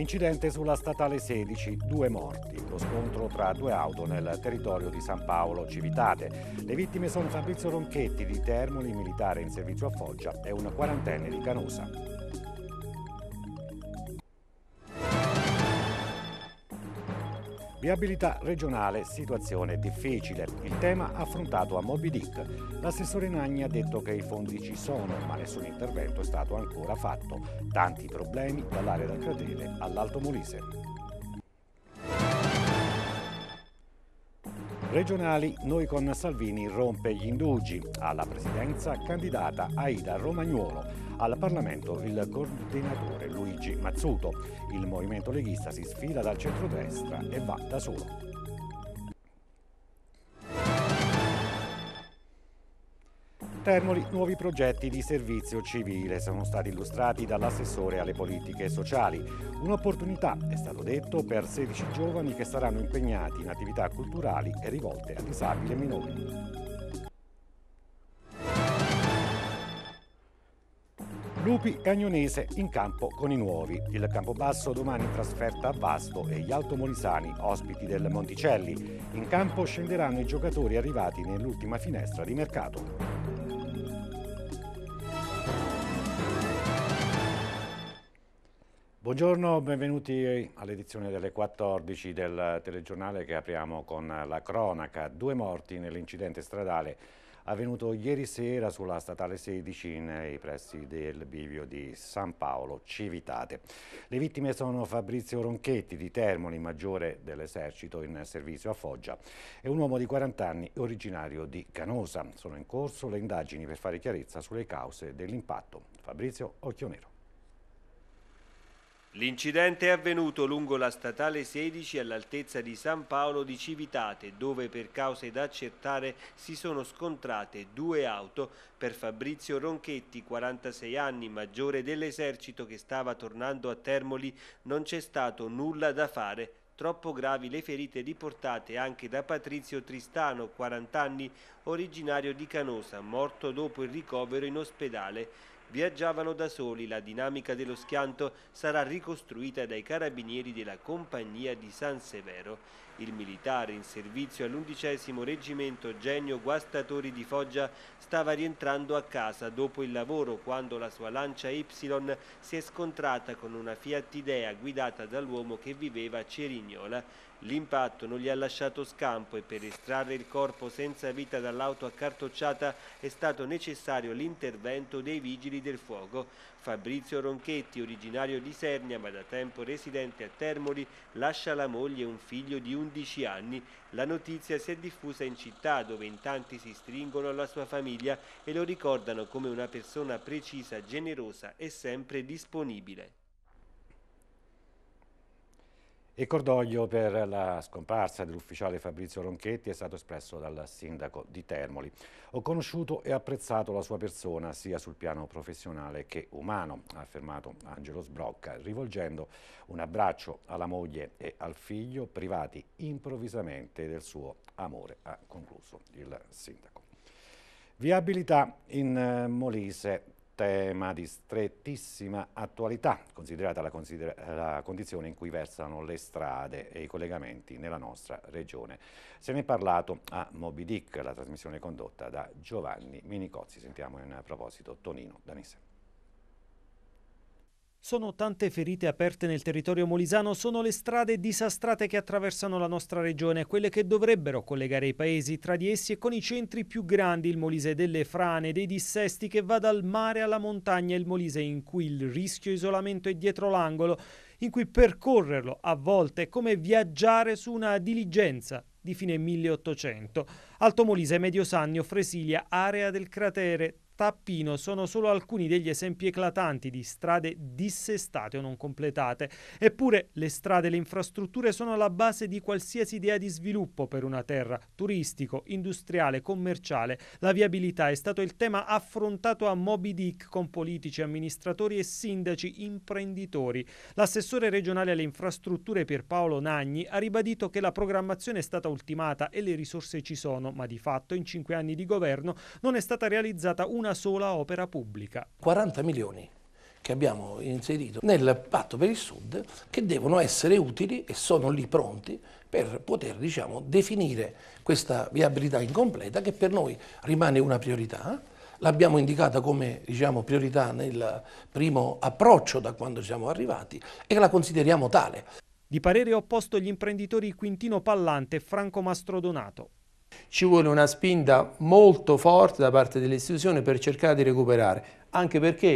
Incidente sulla statale 16, due morti. Lo scontro tra due auto nel territorio di San Paolo, Civitate. Le vittime sono Fabrizio Ronchetti di Termoli, militare in servizio a Foggia, e un quarantenne di Canosa. Viabilità regionale, situazione difficile. Il tema affrontato a Moby Dick. L'assessore Nagni ha detto che i fondi ci sono, ma nessun intervento è stato ancora fatto. Tanti problemi dall'area del cratere all'Alto Molise. Regionali, noi con Salvini rompe gli indugi. Alla presidenza candidata Aida Romagnuolo. Al Parlamento il coordinatore Luigi Mazzuto. Il movimento leghista si sfila dal centrodestra e va da solo. Termoli, nuovi progetti di servizio civile sono stati illustrati dall'assessore alle politiche sociali. Un'opportunità, è stato detto, per 16 giovani che saranno impegnati in attività culturali e rivolte a disabili e minori. Lupi e Agnonese in campo con i nuovi. Il Campobasso domani trasferta a Vasto e gli Altomolisani, ospiti del Monticelli. In campo scenderanno i giocatori arrivati nell'ultima finestra di mercato. Buongiorno, benvenuti all'edizione delle 14 del telegiornale che apriamo con la cronaca. Due morti nell'incidente stradale avvenuto ieri sera sulla statale 16 nei eh, pressi del bivio di San Paolo Civitate. Le vittime sono Fabrizio Ronchetti di Termoli, maggiore dell'esercito in servizio a Foggia e un uomo di 40 anni originario di Canosa. Sono in corso le indagini per fare chiarezza sulle cause dell'impatto. Fabrizio Occhionero. L'incidente è avvenuto lungo la statale 16 all'altezza di San Paolo di Civitate, dove per cause da accertare si sono scontrate due auto per Fabrizio Ronchetti, 46 anni, maggiore dell'esercito che stava tornando a Termoli, non c'è stato nulla da fare. Troppo gravi le ferite riportate anche da Patrizio Tristano, 40 anni, originario di Canosa, morto dopo il ricovero in ospedale viaggiavano da soli. La dinamica dello schianto sarà ricostruita dai carabinieri della compagnia di San Severo. Il militare in servizio all'undicesimo reggimento Genio Guastatori di Foggia stava rientrando a casa dopo il lavoro quando la sua lancia Y si è scontrata con una Fiat Idea guidata dall'uomo che viveva a Cerignola L'impatto non gli ha lasciato scampo e per estrarre il corpo senza vita dall'auto accartocciata è stato necessario l'intervento dei vigili del fuoco. Fabrizio Ronchetti, originario di Sernia ma da tempo residente a Termoli, lascia la moglie e un figlio di 11 anni. La notizia si è diffusa in città dove in tanti si stringono alla sua famiglia e lo ricordano come una persona precisa, generosa e sempre disponibile. E cordoglio per la scomparsa dell'ufficiale Fabrizio Ronchetti è stato espresso dal sindaco di Termoli. Ho conosciuto e apprezzato la sua persona sia sul piano professionale che umano, ha affermato Angelo Sbrocca, rivolgendo un abbraccio alla moglie e al figlio privati improvvisamente del suo amore, ha concluso il sindaco. Viabilità in eh, Molise tema di strettissima attualità, considerata la, consider la, condizione in cui versano le strade e i collegamenti nella nostra regione. Se ne è parlato a Moby Dick, la trasmissione condotta da Giovanni Minicozzi. Sentiamo in proposito Tonino Danisse. Sono tante ferite aperte nel territorio molisano, sono le strade disastrate che attraversano la nostra regione, quelle che dovrebbero collegare i paesi tra di essi e con i centri più grandi, il Molise delle frane, dei dissesti che va dal mare alla montagna, il Molise in cui il rischio isolamento è dietro l'angolo, in cui percorrerlo a volte è come viaggiare su una diligenza di fine 1800. Alto Molise, Medio Sannio, Fresilia, area del cratere, sta a Pino sono solo alcuni degli esempi eclatanti di strade dissestate o non completate. Eppure le strade e le infrastrutture sono alla base di qualsiasi idea di sviluppo per una terra, turistico, industriale, commerciale. La viabilità è stato il tema affrontato a Moby Dick con politici, amministratori e sindaci, imprenditori. L'assessore regionale alle infrastrutture Pierpaolo Nagni ha ribadito che la programmazione è stata ultimata e le risorse ci sono, ma di fatto in cinque anni di governo non è stata realizzata una una sola opera pubblica. 40 milioni che abbiamo inserito nel patto per il Sud che devono essere utili e sono lì pronti per poter diciamo, definire questa viabilità incompleta che per noi rimane una priorità. L'abbiamo indicata come diciamo, priorità nel primo approccio da quando siamo arrivati e la consideriamo tale. Di parere opposto gli imprenditori Quintino Pallante e Franco Mastrodonato. Ci vuole una spinta molto forte da parte delle istituzioni per cercare di recuperare, anche perché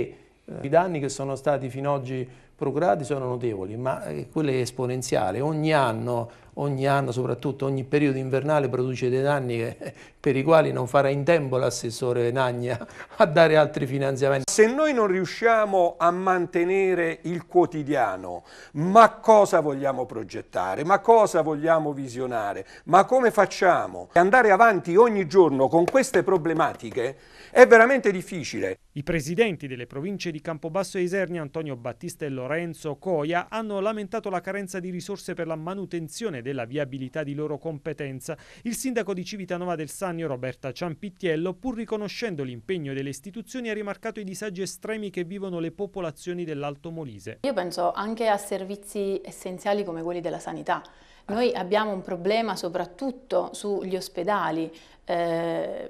eh, i danni che sono stati fino ad oggi procurati sono notevoli, ma eh, quello è esponenziale. Ogni anno ogni anno, soprattutto ogni periodo invernale, produce dei danni per i quali non farà in tempo l'assessore Nagna a dare altri finanziamenti. Se noi non riusciamo a mantenere il quotidiano, ma cosa vogliamo progettare? Ma cosa vogliamo visionare? Ma come facciamo? Andare avanti ogni giorno con queste problematiche è veramente difficile. I presidenti delle province di Campobasso e Isernia, Antonio Battista e Lorenzo Coia, hanno lamentato la carenza di risorse per la manutenzione della viabilità di loro competenza, il sindaco di Civitanova del Sannio Roberta Ciampittiello, pur riconoscendo l'impegno delle istituzioni, ha rimarcato i disagi estremi che vivono le popolazioni dell'Alto Molise. Io penso anche a servizi essenziali come quelli della sanità. Noi abbiamo un problema soprattutto sugli ospedali, eh,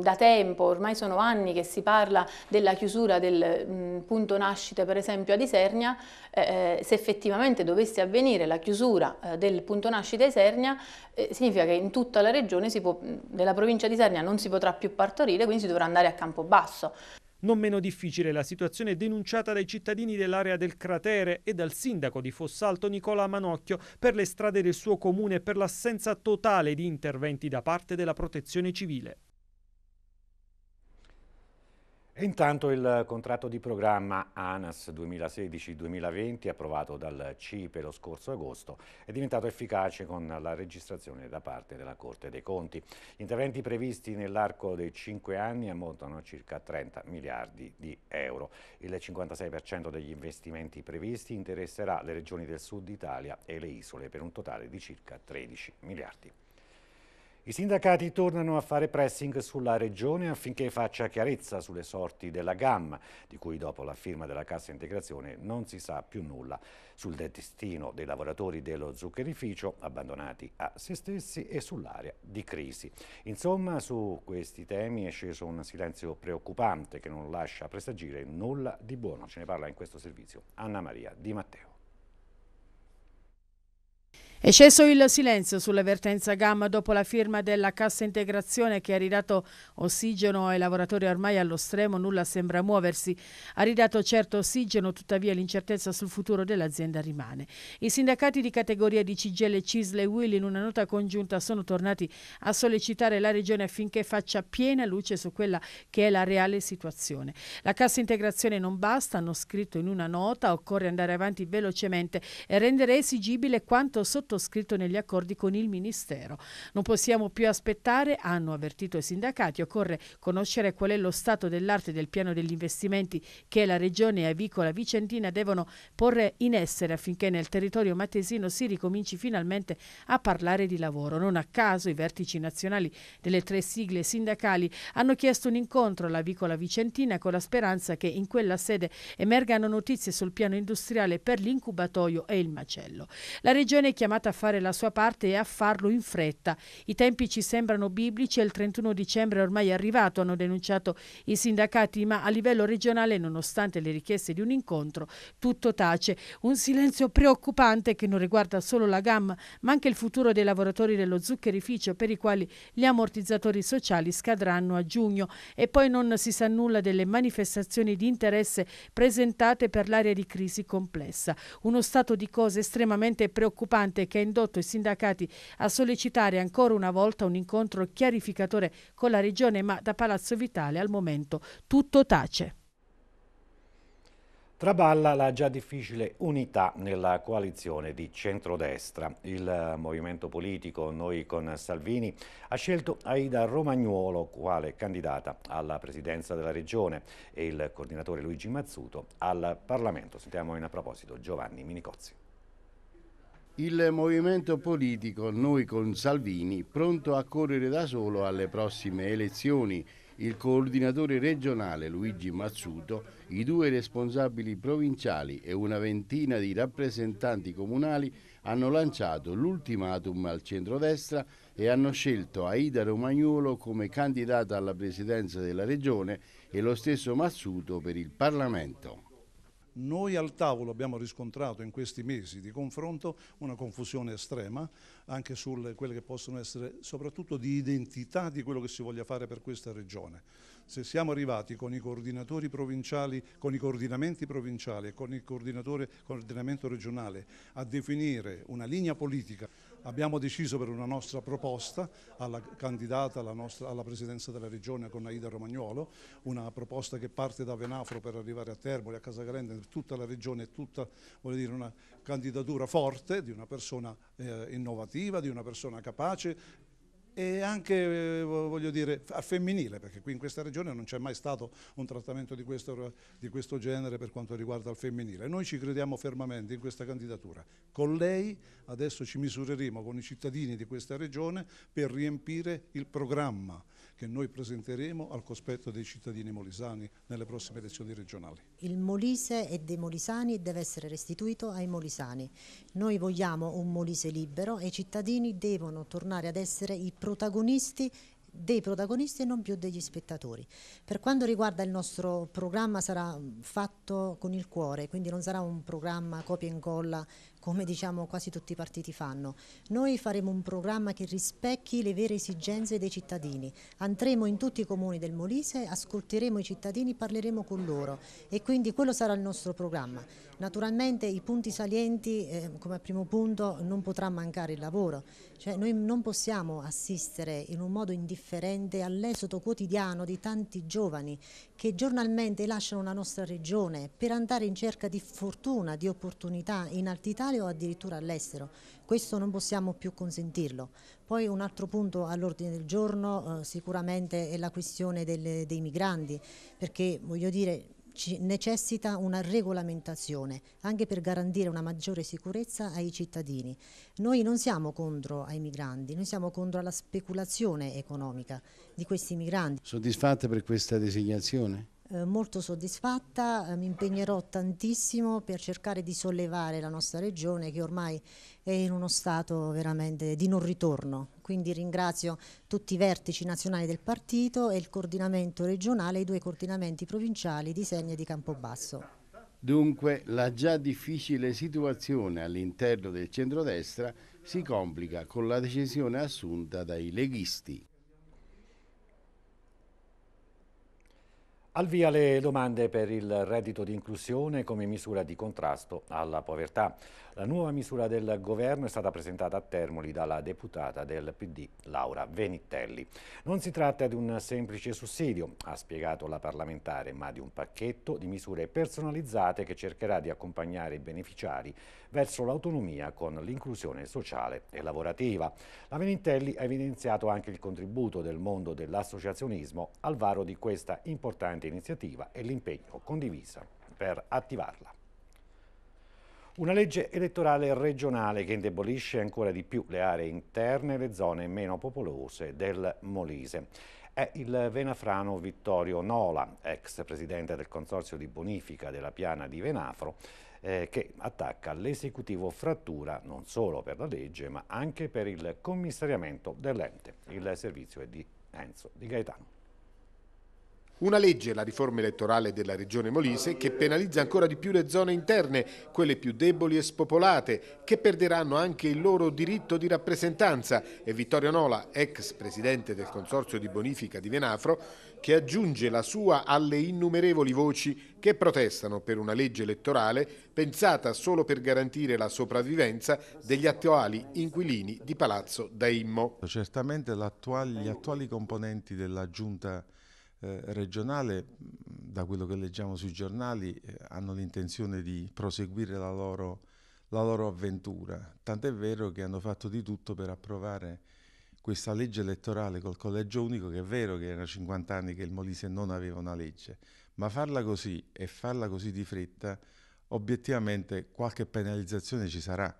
da tempo, ormai sono anni che si parla della chiusura del mh, punto nascite per esempio ad Isernia, eh, eh, se effettivamente dovesse avvenire la chiusura eh, del punto nascite a Isernia eh, significa che in tutta la regione, può, nella provincia di Isernia non si potrà più partorire, quindi si dovrà andare a Campobasso. Non meno difficile la situazione denunciata dai cittadini dell'area del cratere e dal sindaco di Fossalto Nicola Manocchio per le strade del suo comune e per l'assenza totale di interventi da parte della protezione civile intanto il contratto di programma ANAS 2016-2020 approvato dal CIPE lo scorso agosto è diventato efficace con la registrazione da parte della Corte dei Conti. Gli interventi previsti nell'arco dei cinque anni ammontano a circa 30 miliardi di euro. Il 56% degli investimenti previsti interesserà le regioni del sud Italia e le isole per un totale di circa 13 miliardi. I sindacati tornano a fare pressing sulla Regione affinché faccia chiarezza sulle sorti della gamma, di cui dopo la firma della cassa integrazione non si sa più nulla, sul destino dei lavoratori dello zuccherificio abbandonati a se stessi e sull'area di crisi. Insomma, su questi temi è sceso un silenzio preoccupante che non lascia presagire nulla di buono. Ce ne parla in questo servizio Anna Maria Di Matteo. È sceso il silenzio sull'avvertenza gamma dopo la firma della cassa integrazione che ha ridato ossigeno ai lavoratori ormai allo stremo, nulla sembra muoversi. Ha ridato certo ossigeno, tuttavia l'incertezza sul futuro dell'azienda rimane. I sindacati di categoria di Cigele, Cisle e Will in una nota congiunta sono tornati a sollecitare la Regione affinché faccia piena luce su quella che è la reale situazione. La cassa integrazione non basta, hanno scritto in una nota, occorre andare avanti velocemente e rendere esigibile quanto sottolineato tutto scritto negli accordi con il Ministero. Non possiamo più aspettare, hanno avvertito i sindacati, occorre conoscere qual è lo stato dell'arte del piano degli investimenti che la Regione Avicola Vicentina devono porre in essere affinché nel territorio matesino si ricominci finalmente a parlare di lavoro. Non a caso i vertici nazionali delle tre sigle sindacali hanno chiesto un incontro alla Vicola Vicentina con la speranza che in quella sede emergano notizie sul piano industriale per l'incubatoio e il macello. La Regione è chiamata chiamata a fare la sua parte e a farlo in fretta. I tempi ci sembrano biblici e il 31 dicembre è ormai arrivato, hanno denunciato i sindacati, ma a livello regionale, nonostante le richieste di un incontro, tutto tace. Un silenzio preoccupante che non riguarda solo la gamma, ma anche il futuro dei lavoratori dello zuccherificio per i quali gli ammortizzatori sociali scadranno a giugno e poi non si sa nulla delle manifestazioni di interesse presentate per l'area di crisi complessa. Uno stato di cose estremamente preoccupante che ha indotto i sindacati a sollecitare ancora una volta un incontro chiarificatore con la Regione, ma da Palazzo Vitale al momento tutto tace. Traballa la già difficile unità nella coalizione di centrodestra. Il eh, movimento politico Noi con Salvini ha scelto Aida Romagnuolo quale candidata alla presidenza della regione e il coordinatore Luigi Mazzuto al Parlamento. Sentiamo in a proposito Giovanni Minicozzi il movimento politico, noi con Salvini, pronto a correre da solo alle prossime elezioni, il coordinatore regionale Luigi Mazzuto, i due responsabili provinciali e una ventina di rappresentanti comunali hanno lanciato l'ultimatum al centrodestra e hanno scelto Aida Romagnolo come candidata alla presidenza della regione e lo stesso Mazzuto per il Parlamento. Noi al tavolo abbiamo riscontrato in questi mesi di confronto una confusione estrema anche su quelle che possono essere soprattutto di identità di quello che si voglia fare per questa regione. Se siamo arrivati con i coordinatori provinciali, con i coordinamenti provinciali e con il coordinamento regionale a definire una linea politica Abbiamo deciso per una nostra proposta alla candidata alla, nostra, alla presidenza della regione con Aida Romagnolo, una proposta che parte da Venafro per arrivare a Termoli, a Casagrande, per tutta la regione, è tutta dire, una candidatura forte di una persona eh, innovativa, di una persona capace, e anche eh, voglio dire al femminile, perché qui in questa regione non c'è mai stato un trattamento di questo, di questo genere per quanto riguarda il femminile. Noi ci crediamo fermamente in questa candidatura. Con lei adesso ci misureremo con i cittadini di questa regione per riempire il programma che noi presenteremo al cospetto dei cittadini molisani nelle prossime elezioni regionali. Il Molise è dei molisani e deve essere restituito ai molisani. Noi vogliamo un Molise libero e i cittadini devono tornare ad essere i protagonisti dei protagonisti e non più degli spettatori. Per quanto riguarda il nostro programma sarà fatto con il cuore, quindi non sarà un programma copia e incolla come diciamo quasi tutti i partiti fanno. Noi faremo un programma che rispecchi le vere esigenze dei cittadini, andremo in tutti i comuni del Molise, ascolteremo i cittadini, parleremo con loro e quindi quello sarà il nostro programma. Naturalmente i punti salienti, eh, come primo punto, non potrà mancare il lavoro, cioè noi non possiamo assistere in un modo indifferente all'esodo quotidiano di tanti giovani che giornalmente lasciano la nostra regione per andare in cerca di fortuna, di opportunità in Alta Italia o addirittura all'estero. Questo non possiamo più consentirlo. Poi un altro punto all'ordine del giorno eh, sicuramente è la questione delle, dei migranti, perché voglio dire necessita una regolamentazione, anche per garantire una maggiore sicurezza ai cittadini. Noi non siamo contro ai migranti, noi siamo contro la speculazione economica di questi migranti. Soddisfatta per questa designazione? Eh, molto soddisfatta, eh, mi impegnerò tantissimo per cercare di sollevare la nostra regione che ormai è in uno stato veramente di non ritorno. Quindi ringrazio tutti i vertici nazionali del partito e il coordinamento regionale, i due coordinamenti provinciali di Segna e di Campobasso. Dunque la già difficile situazione all'interno del centrodestra si complica con la decisione assunta dai leghisti. Al via le domande per il reddito di inclusione come misura di contrasto alla povertà. La nuova misura del governo è stata presentata a Termoli dalla deputata del PD Laura Venitelli. Non si tratta di un semplice sussidio, ha spiegato la parlamentare, ma di un pacchetto di misure personalizzate che cercherà di accompagnare i beneficiari verso l'autonomia con l'inclusione sociale e lavorativa. La Venitelli ha evidenziato anche il contributo del mondo dell'associazionismo al varo di questa importante iniziativa e l'impegno condiviso per attivarla. Una legge elettorale regionale che indebolisce ancora di più le aree interne e le zone meno popolose del Molise. È il venafrano Vittorio Nola, ex presidente del Consorzio di Bonifica della Piana di Venafro, eh, che attacca l'esecutivo frattura non solo per la legge ma anche per il commissariamento dell'ente. Il servizio è di Enzo Di Gaetano. Una legge, la riforma elettorale della regione Molise, che penalizza ancora di più le zone interne, quelle più deboli e spopolate, che perderanno anche il loro diritto di rappresentanza. E Vittorio Nola, ex presidente del Consorzio di Bonifica di Venafro, che aggiunge la sua alle innumerevoli voci che protestano per una legge elettorale pensata solo per garantire la sopravvivenza degli attuali inquilini di Palazzo Daimmo. Certamente gli attuali componenti della giunta eh, regionale, da quello che leggiamo sui giornali, eh, hanno l'intenzione di proseguire la loro, la loro avventura. Tant'è vero che hanno fatto di tutto per approvare questa legge elettorale col collegio unico, che è vero che erano 50 anni che il Molise non aveva una legge, ma farla così e farla così di fretta, obiettivamente qualche penalizzazione ci sarà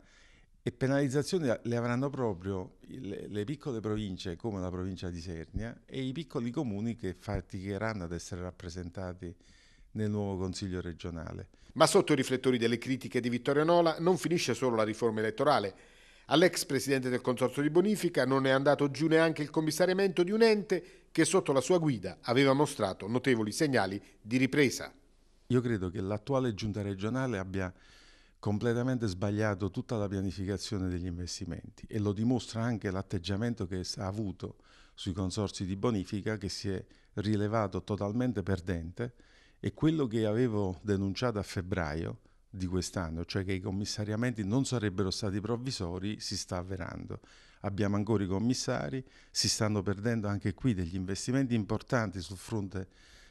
e penalizzazioni le avranno proprio le, le, piccole province come la provincia di Sernia e i piccoli comuni che faticheranno ad essere rappresentati nel nuovo Consiglio regionale. Ma sotto i riflettori delle critiche di Vittorio Nola non finisce solo la riforma elettorale. All'ex presidente del Consorzio di Bonifica non è andato giù neanche il commissariamento di un ente che sotto la sua guida aveva mostrato notevoli segnali di ripresa. Io credo che l'attuale giunta regionale abbia completamente sbagliato tutta la pianificazione degli investimenti e lo dimostra anche l'atteggiamento che ha avuto sui consorsi di bonifica che si è rilevato totalmente perdente e quello che avevo denunciato a febbraio di quest'anno, cioè che i commissariamenti non sarebbero stati provvisori, si sta avverando. Abbiamo ancora i commissari, si stanno perdendo anche qui degli investimenti importanti sul fronte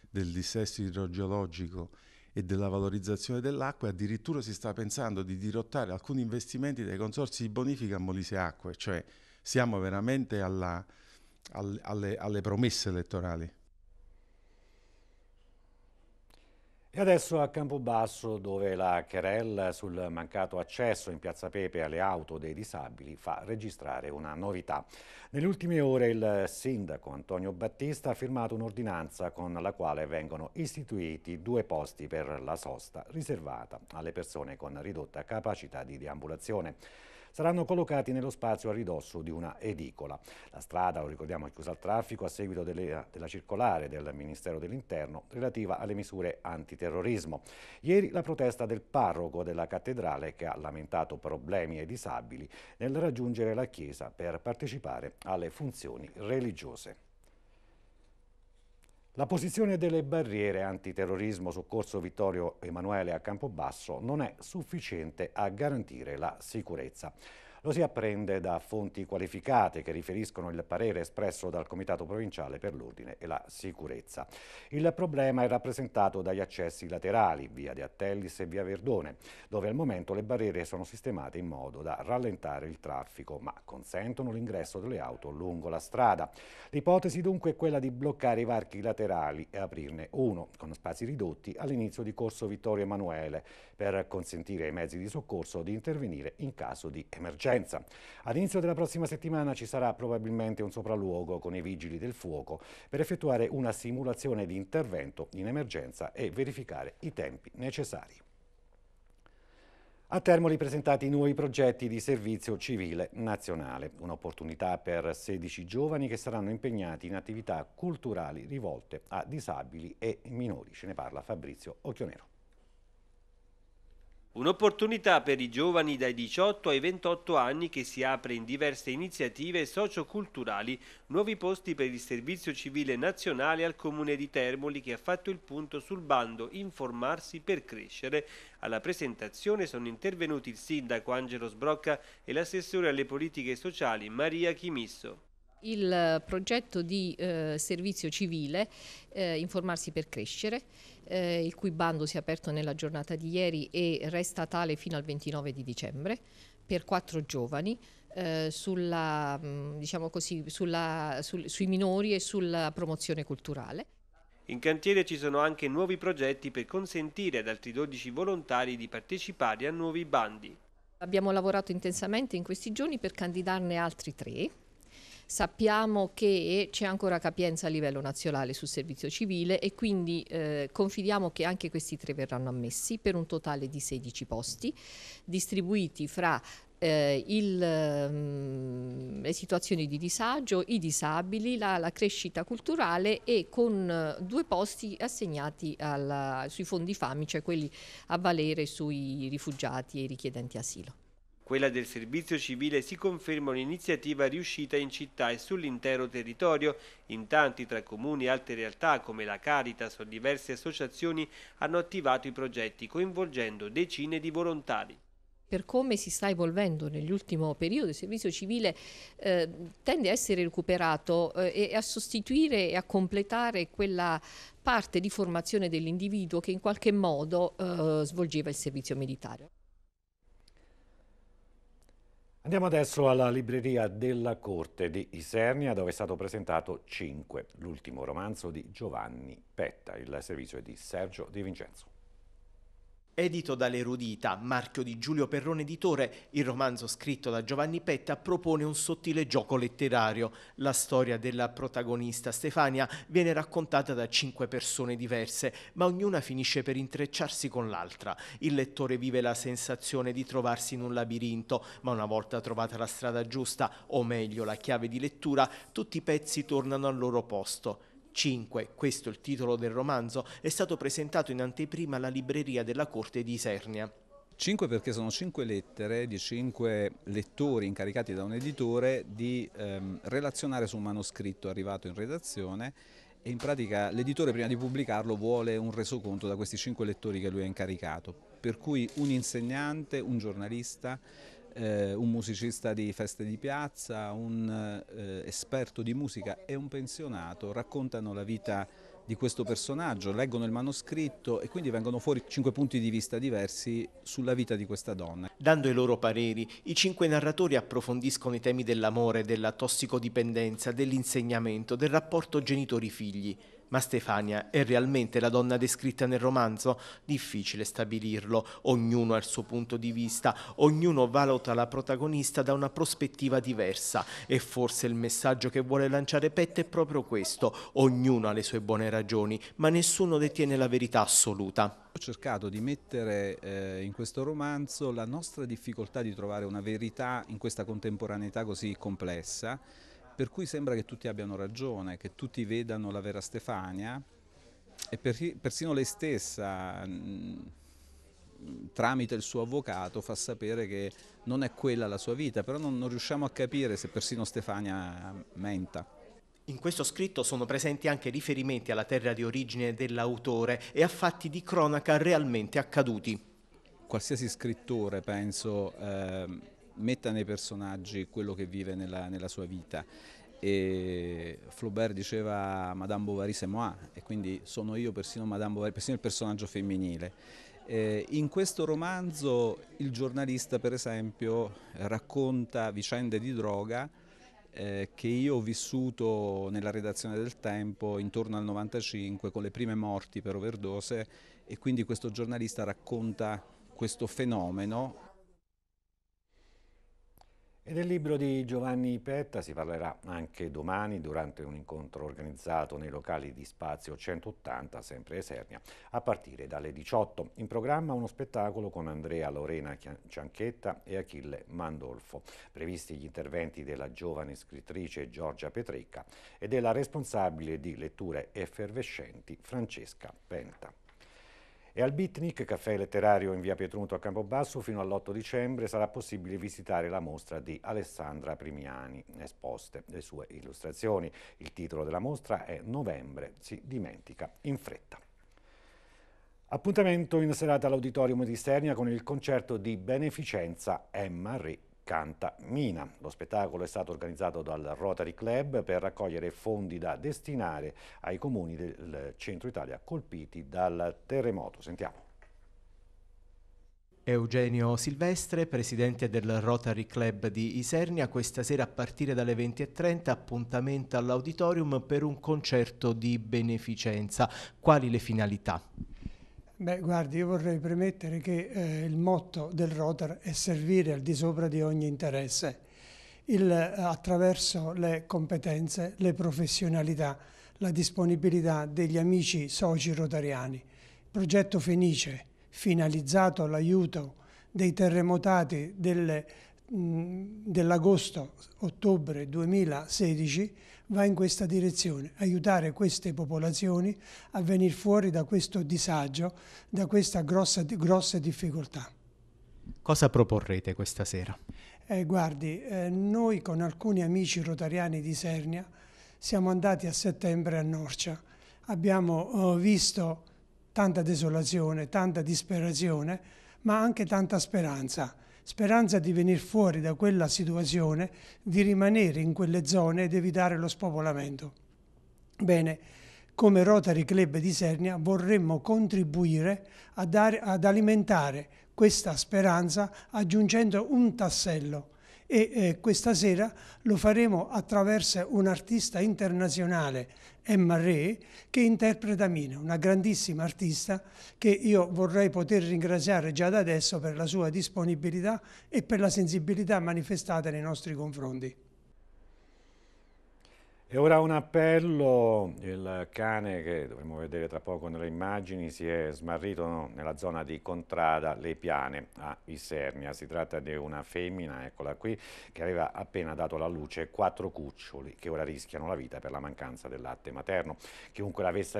del dissesto idrogeologico e della valorizzazione dell'acqua e addirittura si sta pensando di dirottare alcuni investimenti dai consorsi di bonifica a Molise Acque, cioè siamo veramente alla, alle, alle promesse elettorali. E adesso a Campobasso, dove la querella sul mancato accesso in Piazza Pepe alle auto dei disabili fa registrare una novità. Nelle ultime ore il sindaco Antonio Battista ha firmato un'ordinanza con la quale vengono istituiti due posti per la sosta riservata alle persone con ridotta capacità di deambulazione saranno collocati nello spazio a ridosso di una edicola. La strada, lo ricordiamo, è chiusa al traffico a seguito delle, della circolare del Ministero dell'Interno relativa alle misure antiterrorismo. Ieri la protesta del parroco della cattedrale che ha lamentato problemi ai disabili nel raggiungere la chiesa per partecipare alle funzioni religiose. La posizione delle barriere antiterrorismo su Corso Vittorio Emanuele a Campobasso non è sufficiente a garantire la sicurezza. Lo si apprende da fonti qualificate che riferiscono il parere espresso dal Comitato Provinciale per l'Ordine e la Sicurezza. Il problema è rappresentato dagli accessi laterali, via De Attellis e via Verdone, dove al momento le barriere sono sistemate in modo da rallentare il traffico, ma consentono l'ingresso delle auto lungo la strada. L'ipotesi dunque è quella di bloccare i varchi laterali e aprirne uno, con spazi ridotti all'inizio di Corso Vittorio Emanuele, per consentire ai mezzi di soccorso di intervenire in caso di emergenza sofferenza. All'inizio della prossima settimana ci sarà probabilmente un sopralluogo con i vigili del fuoco per effettuare una simulazione di intervento in emergenza e verificare i tempi necessari. A Termoli presentati nuovi progetti di servizio civile nazionale, un'opportunità per 16 giovani che saranno impegnati in attività culturali rivolte a disabili e minori. Ce ne parla Fabrizio Occhionero. Un'opportunità per i giovani dai 18 ai 28 anni che si apre in diverse iniziative socioculturali, nuovi posti per il servizio civile nazionale al comune di Termoli che ha fatto il punto sul bando Informarsi per crescere. Alla presentazione sono intervenuti il sindaco Angelo Sbrocca e l'assessore alle politiche sociali Maria Chimisso. Il progetto di eh, servizio civile, eh, Informarsi per crescere, eh, il cui bando si è aperto nella giornata di ieri e resta tale fino al 29 di dicembre, per quattro giovani, eh, sulla, mm, diciamo così, sulla, sul, sui minori e sulla promozione culturale. In cantiere ci sono anche nuovi progetti per consentire ad altri 12 volontari di partecipare a nuovi bandi. Abbiamo lavorato intensamente in questi giorni per candidarne altri tre Sappiamo che c'è ancora capienza a livello nazionale sul servizio civile e quindi eh, confidiamo che anche questi tre verranno ammessi per un totale di 16 posti distribuiti fra eh, il, mh, mm, le situazioni di disagio, i disabili, la, la crescita culturale e con uh, due posti assegnati alla, sui fondi FAMI, cioè quelli a valere sui rifugiati e i richiedenti asilo. Quella del servizio civile si conferma un'iniziativa riuscita in città e sull'intero territorio. In tanti tra comuni e altre realtà come la Caritas o diverse associazioni hanno attivato i progetti coinvolgendo decine di volontari per come si sta evolvendo nell'ultimo periodo, il servizio civile eh, tende a essere recuperato eh, e a sostituire e a completare quella parte di formazione dell'individuo che in qualche modo eh, svolgeva il servizio militare. Andiamo adesso alla libreria della Corte di Isernia dove è stato presentato 5, l'ultimo romanzo di Giovanni Petta. Il servizio è di Sergio Di Vincenzo. Edito dall'erudita, marchio di Giulio Perrone editore, il romanzo scritto da Giovanni Petta propone un sottile gioco letterario. La storia della protagonista Stefania viene raccontata da cinque persone diverse, ma ognuna finisce per intrecciarsi con l'altra. Il lettore vive la sensazione di trovarsi in un labirinto, ma una volta trovata la strada giusta, o meglio la chiave di lettura, tutti i pezzi tornano al loro posto. 5, questo è il titolo del romanzo, è stato presentato in anteprima alla libreria della Corte di Isernia. 5 perché sono cinque lettere di cinque lettori incaricati da un editore di ehm, relazionare su un manoscritto arrivato in redazione e in pratica l'editore prima di pubblicarlo vuole un resoconto da questi cinque lettori che lui ha incaricato, per cui un insegnante, un giornalista, eh, un musicista di feste di piazza, un eh, esperto di musica e un pensionato raccontano la vita di questo personaggio, leggono il manoscritto e quindi vengono fuori cinque punti di vista diversi sulla vita di questa donna. Dando i loro pareri, i cinque narratori approfondiscono i temi dell'amore, della tossicodipendenza, dell'insegnamento, del rapporto genitori-figli. Ma Stefania è realmente la donna descritta nel romanzo? Difficile stabilirlo, ognuno ha il suo punto di vista, ognuno valuta la protagonista da una prospettiva diversa e forse il messaggio che vuole lanciare Pet è proprio questo, ognuno ha le sue buone ragioni, ma nessuno detiene la verità assoluta. Ho cercato di mettere eh, in questo romanzo la nostra difficoltà di trovare una verità in questa contemporaneità così complessa per cui sembra che tutti abbiano ragione, che tutti vedano la vera Stefania e per, persino lei stessa tramite il suo avvocato fa sapere che non è quella la sua vita, però non, non riusciamo a capire se persino Stefania menta. In questo scritto sono presenti anche riferimenti alla terra di origine dell'autore e a fatti di cronaca realmente accaduti. Qualsiasi scrittore, penso, eh, metta nei personaggi quello che vive nella, nella sua vita. E Flaubert diceva Madame Bovary c'est moi e quindi sono io persino Madame Bovary, persino il personaggio femminile. Eh, in questo romanzo il giornalista per esempio racconta vicende di droga eh, che io ho vissuto nella redazione del Tempo intorno al 95 con le prime morti per overdose e quindi questo giornalista racconta questo fenomeno e del libro di Giovanni Petta si parlerà anche domani durante un incontro organizzato nei locali di Spazio 180, sempre Esernia, a partire dalle 18. In programma uno spettacolo con Andrea Lorena Cianchetta e Achille Mandolfo. Previsti gli interventi della giovane scrittrice Giorgia Petrecca e della responsabile di letture effervescenti Francesca Penta. E al Bitnik, caffè letterario in via Pietrunto a Campobasso, fino all'8 dicembre sarà possibile visitare la mostra di Alessandra Primiani, esposte le sue illustrazioni. Il titolo della mostra è Novembre si dimentica in fretta. Appuntamento in serata all'Auditorium di Sternia con il concerto di beneficenza Emma Re Canta Mina. Lo spettacolo è stato organizzato dal Rotary Club per raccogliere fondi da destinare ai comuni del centro Italia colpiti dal terremoto. Sentiamo. Eugenio Silvestre, presidente del Rotary Club di Isernia, questa sera a partire dalle 20.30 appuntamento all'auditorium per un concerto di beneficenza. Quali le finalità? Beh, guardi, io vorrei premettere che eh, il motto del Rotar è servire al di sopra di ogni interesse, il, eh, attraverso le competenze, le professionalità, la disponibilità degli amici soci rotariani. Il progetto Fenice, finalizzato all'aiuto dei terremotati dell'agosto-ottobre 2016, va in questa direzione, aiutare queste popolazioni a venire fuori da questo disagio, da questa grossa, grossa difficoltà. Cosa proporrete questa sera? Eh, guardi, eh, noi con alcuni amici rotariani di Sernia siamo andati a settembre a Norcia, abbiamo eh, visto tanta desolazione, tanta disperazione, ma anche tanta speranza speranza di venire fuori da quella situazione, di rimanere in quelle zone ed evitare lo spopolamento. Bene, come Rotary Club di Sernia vorremmo contribuire dare, ad alimentare questa speranza aggiungendo un tassello e eh, questa sera lo faremo attraverso un artista internazionale Emma Re, che interpreta Mina, una grandissima artista che io vorrei poter ringraziare già da adesso per la sua disponibilità e per la sensibilità manifestata nei nostri confronti. E ora un appello, il cane che dovremo vedere tra poco nelle immagini si è smarrito nella zona di Contrada Le Piane a Isernia, si tratta di una femmina, eccola qui, che aveva appena dato alla luce quattro cuccioli che ora rischiano la vita per la mancanza del latte materno. Chiunque l'avesse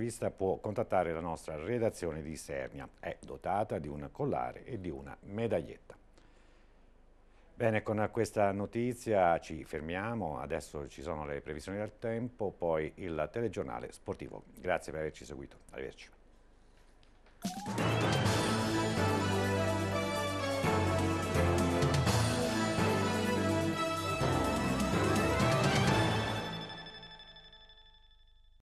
vista può contattare la nostra redazione di Isernia, è dotata di un collare e di una medaglietta. Bene, con questa notizia ci fermiamo, adesso ci sono le previsioni del tempo, poi il telegiornale sportivo. Grazie per averci seguito, arrivederci.